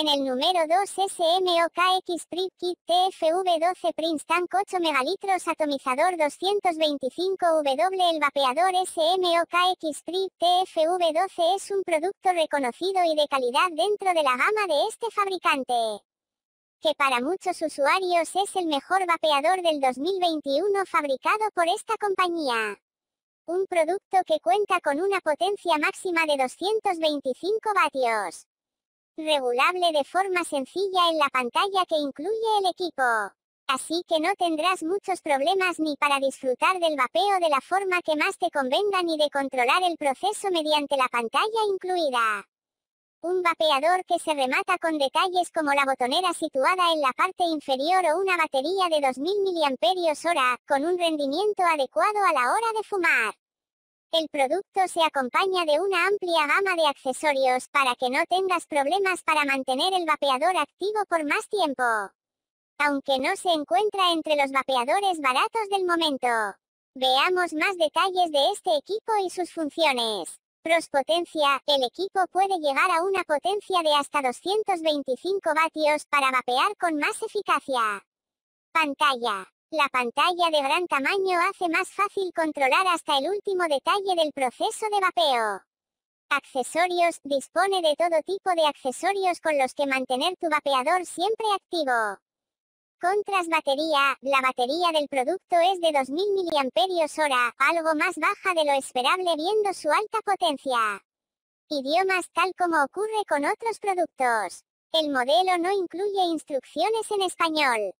En el número 2 SMOKX Trip Kit TFV12 Prince Tank 8 ml atomizador 225W El vapeador SMOKX 3 TFV12 es un producto reconocido y de calidad dentro de la gama de este fabricante que para muchos usuarios es el mejor vapeador del 2021 fabricado por esta compañía. Un producto que cuenta con una potencia máxima de 225 vatios regulable de forma sencilla en la pantalla que incluye el equipo. Así que no tendrás muchos problemas ni para disfrutar del vapeo de la forma que más te convenga ni de controlar el proceso mediante la pantalla incluida. Un vapeador que se remata con detalles como la botonera situada en la parte inferior o una batería de 2000 mAh, con un rendimiento adecuado a la hora de fumar. El producto se acompaña de una amplia gama de accesorios para que no tengas problemas para mantener el vapeador activo por más tiempo. Aunque no se encuentra entre los vapeadores baratos del momento. Veamos más detalles de este equipo y sus funciones. Prospotencia, potencia, el equipo puede llegar a una potencia de hasta 225 vatios para vapear con más eficacia. Pantalla. La pantalla de gran tamaño hace más fácil controlar hasta el último detalle del proceso de vapeo. Accesorios, dispone de todo tipo de accesorios con los que mantener tu vapeador siempre activo. Contras batería, la batería del producto es de 2000 mAh, algo más baja de lo esperable viendo su alta potencia. Idiomas tal como ocurre con otros productos. El modelo no incluye instrucciones en español.